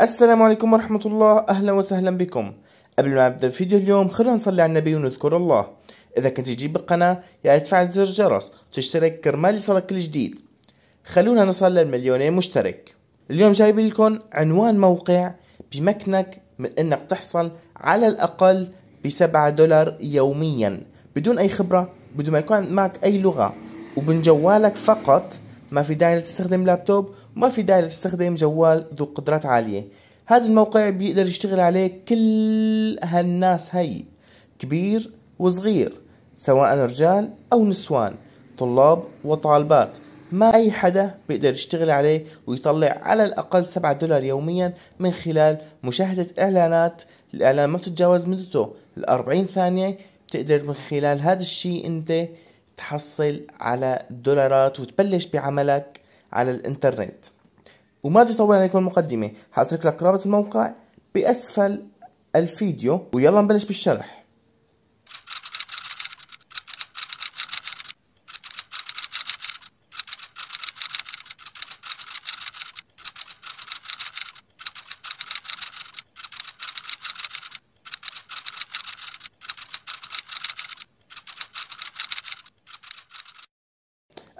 السلام عليكم ورحمة الله أهلا وسهلا بكم قبل ما نبدأ فيديو اليوم خلينا نصلي على النبي ونذكر الله إذا كنت جديد بالقناة يا تفعل زر الجرس وتشترك كرمال يصلك كل جديد خلونا نصل للمليونين مشترك اليوم جايب لكم عنوان موقع بمكنك من أنك تحصل على الأقل بسبعة دولار يوميا بدون أي خبرة بدون ما يكون معك أي لغة وبنجوالك فقط ما في داعي لتستخدم لابتوب وما في داعي لتستخدم جوال ذو قدرات عالية هذا الموقع بيقدر يشتغل عليه كل هالناس هي كبير وصغير سواء رجال أو نسوان طلاب وطالبات ما أي حدا بيقدر يشتغل عليه ويطلع على الأقل 7 دولار يوميا من خلال مشاهدة إعلانات الإعلان ما بتتجاوز مدته 40 ثانية بتقدر من خلال هذا الشيء أنت تحصل على دولارات وتبلش بعملك على الانترنت وما بدي طول عليكم مقدمة حاترك لك رابط الموقع بأسفل الفيديو ويلا نبلش بالشرح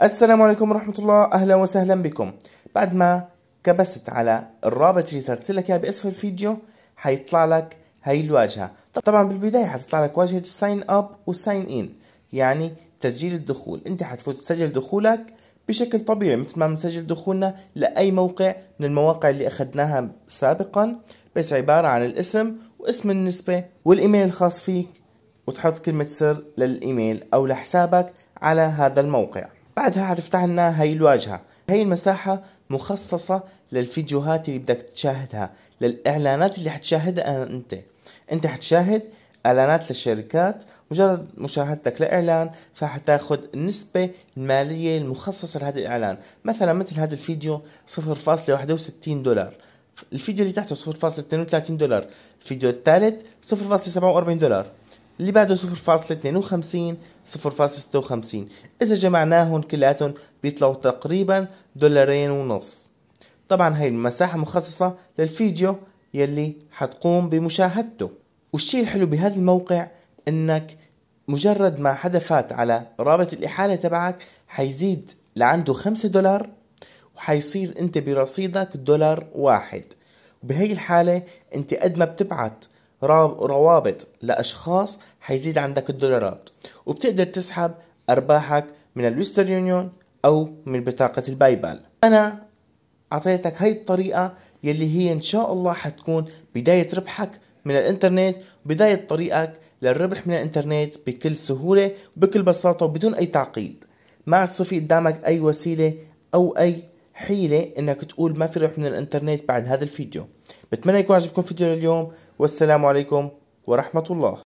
السلام عليكم ورحمة الله أهلا وسهلا بكم بعد ما كبست على الرابط اللي تركت لك بأسفل الفيديو حيطلع لك هاي الواجهة طبعا بالبداية حتطلع لك واجهة ساين اب وساين ان يعني تسجيل الدخول انت حتفوت تسجل دخولك بشكل طبيعي مثل ما بنسجل دخولنا لأي موقع من المواقع اللي أخذناها سابقا بس عبارة عن الاسم واسم النسبة والإيميل الخاص فيك وتحط كلمة سر للإيميل أو لحسابك على هذا الموقع بعدها حتفتح لنا هاي الواجهة هاي المساحة مخصصة للفيديوهات اللي بدك تشاهدها للإعلانات اللي حتشاهدها أنت أنت حتشاهد إعلانات للشركات مجرد مشاهدتك لإعلان فحتاخد النسبة المالية المخصصة لهذا الإعلان مثلا مثل هذا الفيديو 0.61 دولار الفيديو اللي تحته 0.32 دولار الفيديو الثالث 0.47 دولار اللي بعده 0.52 0.56 إذا جمعناهم كلياتهم بيطلعوا تقريبا دولارين ونص طبعا هاي المساحة مخصصة للفيديو يلي حتقوم بمشاهدته والشيء الحلو بهذا الموقع انك مجرد ما حدا فات على رابط الإحالة تبعك حيزيد لعنده خمسة دولار وحيصير انت برصيدك دولار واحد وبهي الحالة انت قد ما بتبعت روابط لأشخاص حيزيد عندك الدولارات وبتقدر تسحب أرباحك من الويستر يونيون أو من بطاقة الباي بال أنا أعطيتك هاي الطريقة يلي هي إن شاء الله حتكون بداية ربحك من الإنترنت بداية طريقك للربح من الإنترنت بكل سهولة وبكل بساطة وبدون أي تعقيد ما عاد صفي قدامك أي وسيلة أو أي حيلة انك تقول ما في ربح من الانترنت بعد هذا الفيديو بتمنى يكون عجبكم فيديو اليوم والسلام عليكم ورحمة الله